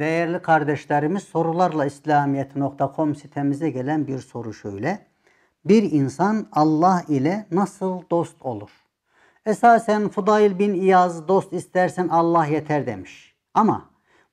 Değerli kardeşlerimiz sorularla İslamiyet.com sitemize gelen bir soru şöyle. Bir insan Allah ile nasıl dost olur? Esasen Fudail bin İyaz dost istersen Allah yeter demiş. Ama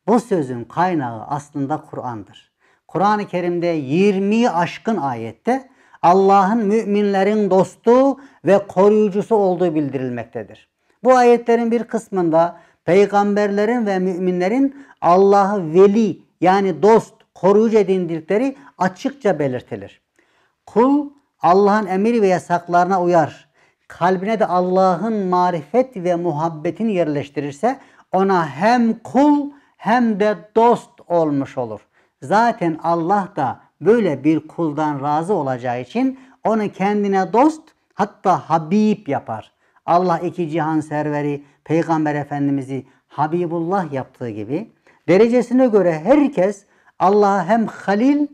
bu sözün kaynağı aslında Kur'an'dır. Kur'an-ı Kerim'de 20 aşkın ayette Allah'ın müminlerin dostu ve koruyucusu olduğu bildirilmektedir. Bu ayetlerin bir kısmında peygamberlerin ve müminlerin Allah'ı veli yani dost, koruyucu edindikleri açıkça belirtilir. Kul Allah'ın emir ve yasaklarına uyar. Kalbine de Allah'ın marifet ve muhabbetini yerleştirirse ona hem kul hem de dost olmuş olur. Zaten Allah da böyle bir kuldan razı olacağı için onu kendine dost hatta Habib yapar. Allah iki cihan serveri, Peygamber Efendimiz'i Habibullah yaptığı gibi derecesine göre herkes Allah'a hem halil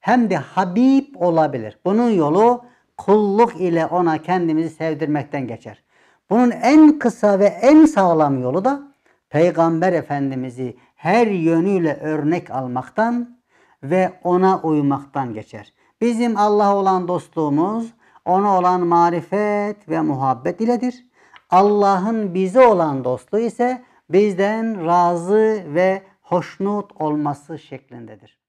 hem de Habib olabilir. Bunun yolu kulluk ile ona kendimizi sevdirmekten geçer. Bunun en kısa ve en sağlam yolu da Peygamber Efendimiz'i her yönüyle örnek almaktan ve ona uymaktan geçer. Bizim Allah olan dostluğumuz ona olan marifet ve muhabbet iledir. Allah'ın bize olan dostluğu ise bizden razı ve hoşnut olması şeklindedir.